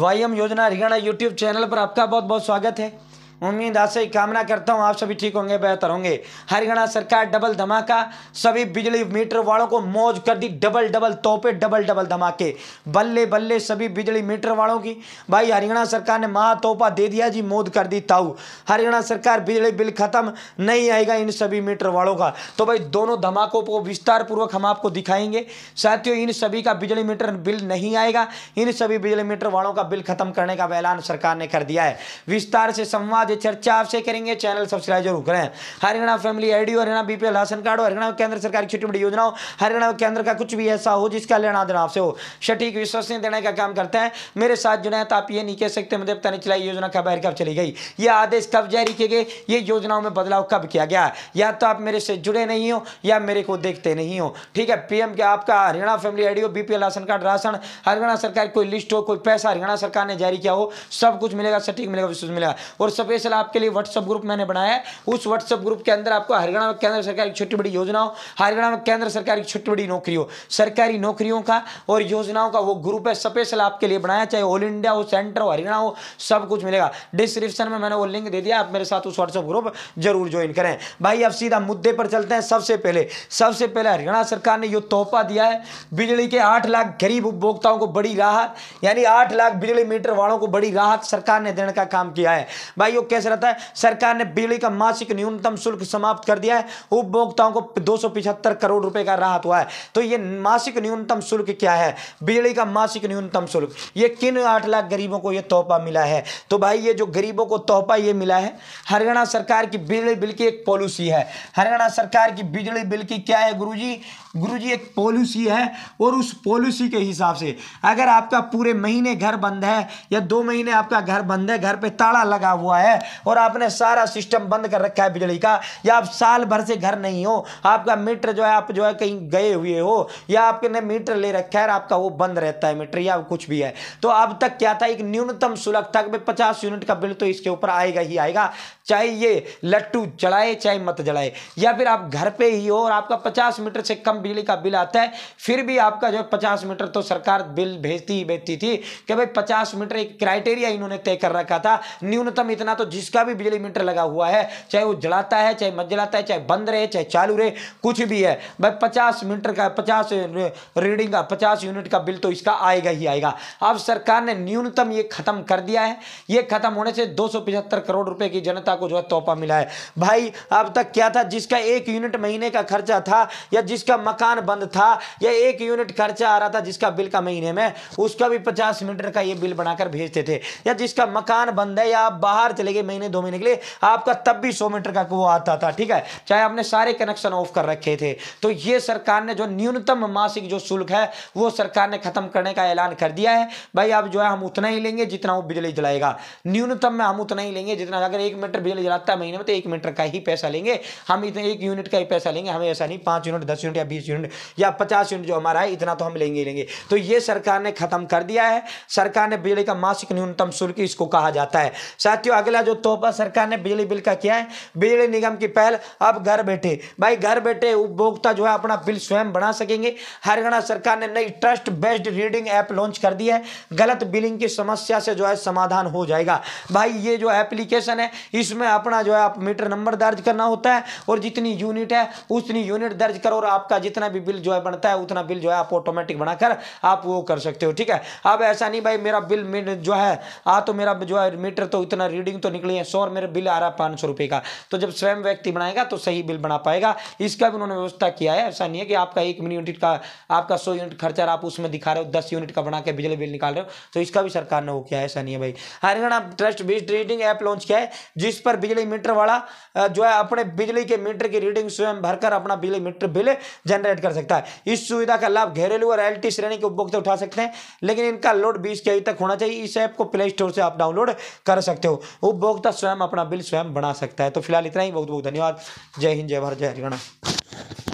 Y योजना Haryana YouTube channel पर आपका बहुत बहुत स्वागत है उम्मीद आपसे ही कामना करता हूँ आप सभी ठीक होंगे बेहतर होंगे हरियाणा सरकार डबल धमाका सभी बिजली मीटर वालों को मौज कर दी डबल डबल तोपे डबल डबल धमाके बल्ले बल्ले सभी बिजली मीटर वालों की भाई हरियाणा सरकार ने महा तोहफा दे दिया जी मौज कर दी ताऊ हरियाणा सरकार बिजली बिल खत्म नहीं आएगा इन सभी मीटर वालों का तो भाई दोनों धमाकों को विस्तार पूर्वक हम आपको दिखाएंगे साथियों इन सभी का बिजली मीटर बिल नहीं आएगा इन सभी बिजली मीटर वालों का बिल खत्म करने का ऐलान सरकार ने कर दिया है विस्तार से संवाद से चर्चा आपसे करेंगे चैनल सब्सक्राइब जरूर करें हरियाणा फैमिली आईडी और हरियाणा बीपीएल राशन कार्ड और हरियाणा केंद्र सरकार की छोटी बड़ी योजनाओं हरियाणा केंद्र का कुछ भी ऐसा हो जिसका लेना देना आपसे हो सटीक विश्वसनीय देने का काम करते हैं मेरे साथ जुड़े हैं तो आप ये नहीं कह सकते मुझे पता नहीं चला योजना कब कब चली गई ये आदेश कब जारी किए गए ये योजनाओं में बदलाव कब किया गया या तो आप मेरे से जुड़े नहीं हो या मेरे को देखते नहीं हो ठीक है पीएम के आपका हरियाणा फैमिली आईडी हो BPL ration card ration Haryana सरकार कोई लिस्ट हो कोई पैसा हरियाणा सरकार ने जारी किया हो सब कुछ मिलेगा सटीक मिलेगा विश्वास मिलेगा और सफेद स्पेशल आपके लिए व्हाट्सअप ग्रुप मैंने बनाया है उस व्हाट्सअप ग्रुप के अंदर आपको हरियाणा में केंद्र सरकार की छोटी बड़ी योजनाओं हरियाणा में केंद्र सरकार की छोटी बड़ी नौकरियों सरकारी नौकरियों का और योजनाओं का वो ग्रुप है स्पेशल आपके लिए बनाया चाहे ऑल इंडिया हो सेंटर हो हरियाणा हो सब कुछ मिलेगा डिस्क्रिप्शन में मैंने वो लिंक दे दिया आप मेरे साथ उस व्हाट्सअप ग्रुप जरूर ज्वाइन करें भाई अब सीधा मुद्दे पर चलते हैं सबसे पहले सबसे पहले हरियाणा सरकार ने यह तोहफा दिया है बिजली के आठ लाख गरीब उपभोक्ताओं को बड़ी राहत यानी आठ लाख बिजली मीटर वालों को बड़ी राहत सरकार ने देने का काम किया है भाई कैसे रहता है सरकार ने बिजली का मासिक न्यूनतम शुल्क समाप्त कर दिया है उपभोक्ताओं को दो करोड़ रुपए का राहत हुआ है तो ये मासिक न्यूनतम शुल्क क्या है बिजली का मासिक न्यूनतम शुल्क ये किन आठ लाख गरीबों को ये तोहफा मिला है तो भाई ये जो गरीबों को तोहफा ये मिला है हरियाणा सरकार की बिजली बिल की एक पॉलिसी है हरियाणा सरकार की बिजली बिल की क्या है गुरु जी गुरु जी एक पॉलिसी है और उस पॉलिसी के हिसाब से अगर आपका पूरे महीने घर बंद है या दो महीने आपका घर बंद है घर पे ताला लगा हुआ है है और आपने सारा सिस्टम बंद कर रखा है बिजली का या आप साल भर से घर नहीं हो आपका मीटर जो है आप जो है कहीं गए हुए हो या आपने मीटर ले रखा है और आपका वो बंद रहता है मीटर या कुछ भी है तो अब तक क्या था एक न्यूनतम शुल्क था कि पचास यूनिट का बिल तो इसके ऊपर आएगा ही आएगा चाहे ये लट्टू जलाए चाहे मत जलाए या फिर आप घर पे ही हो और आपका पचास मीटर से कम बिजली का बिल आता है फिर भी आपका जो है पचास मीटर तो सरकार बिल भेजती ही भेजती थी कि भाई पचास मीटर एक क्राइटेरिया इन्होंने तय कर रखा था न्यूनतम इतना तो तो जिसका भी बिजली मीटर लगा हुआ है चाहे वो जलाता है चाहे मत जलाता है चाहे बंद रहे चाहे चालू रहे कुछ भी है भाई पचास मीटर का पचास रीडिंग का पचास यूनिट का बिल तो इसका आएगा ही आएगा अब सरकार ने न्यूनतम ये खत्म कर दिया है ये खत्म होने से दो करोड़ रुपए की जनता को जो है तोहफा मिला है भाई अब तक क्या था जिसका एक यूनिट महीने का खर्चा था या जिसका मकान बंद था या एक यूनिट खर्चा आ रहा था जिसका बिल का महीने में उसका भी पचास मीटर का ये बिल बनाकर भेजते थे या जिसका मकान बंद है या आप बाहर चले लिए महीने दो महीने के लिए आपका तब भी सौ मीटर का वो आता था ठीक है चाहे आपने सारे कनेक्शन ऑफ कर रखे थे तो ये सरकार ने जो न्यूनतम मासिक जो शुल्क है वो सरकार ने खत्म करने का ऐलान कर दिया है भाई अब जो है हम उतना ही लेंगे जितना वो बिजली जलाएगा न्यूनतम में हम उतना ही लेंगे जितना अगर एक मीटर बिजली जलाता है महीने में तो एक मीटर का ही पैसा लेंगे हम इतने एक यूनिट का ही पैसा लेंगे हमें ऐसा नहीं पाँच यूनिट दस यूनिट या बीस यूनिट या पचास यूनिट जो हमारा है इतना तो हम लेंगे ही लेंगे तो ये सरकार ने खत्म कर दिया है सरकार ने बिजली का मासिक न्यूनतम शुल्क इसको कहा जाता है साथियों अगला का जो तोहफा सरकार ने बिजली बिल का किया है बिजली निगम की पहल अब घर बैठे भाई घर बैठे उपभोक्ता जो है अपना बिल स्वयं बना सकेंगे हरियाणा सरकार ने नई trust based reading app launch कर दिया है गलत बिलिंग की समस्या से जो है समाधान हो जाएगा भाई ये जो एप्लीकेशन है इसमें अपना जो है आप मीटर नंबर दर्ज करना होता है और जितनी यूनिट है उतनी यूनिट दर्ज करो और आपका जितना भी बिल जो है बनता है उतना बिल जो है आप ऑटोमेटिक बनाकर आप वो कर सकते हो ठीक है अब ऐसा नहीं भाई मेरा बिल जो है आ हाँ तो मेरा जो है मीटर तो इतना रीडिंग तो निकली है सौ और मेरे बिल आ रहा है पाँच सौ रुपये का तो जब स्वयं व्यक्ति बनाएगा तो सही बिल बना पाएगा इसका भी उन्होंने व्यवस्था किया है ऐसा नहीं है कि आपका एक मिनी यूनिट का आपका सौ यूनिट खर्चा आप उसमें दिखा रहे हो दस यूनिट का बना के बिजली बिल निकाल रहे हो तो इसका भी सरकार ने वो किया है ऐसा नहीं है भाई Haryana trust based reading app launch किया है जिस पर बिजली मीटर वाला जो है अपने बिजली के मीटर की रीडिंग स्वयं भरकर अपना बिजली मीटर बिल जनरेट कर सकता है इस सुविधा का लाभ घरेलू और एल श्रेणी के उपभोक्ता उठा सकते हैं लेकिन इनका लोड बीस के तक होना चाहिए इस ऐप को प्ले स्टोर से आप डाउनलोड कर सकते हो उपभोक्ता स्वयं अपना बिल स्वयं बना सकता है तो फिलहाल इतना ही बहुत बहुत धन्यवाद जय हिंद जय भारत जय हरियाणा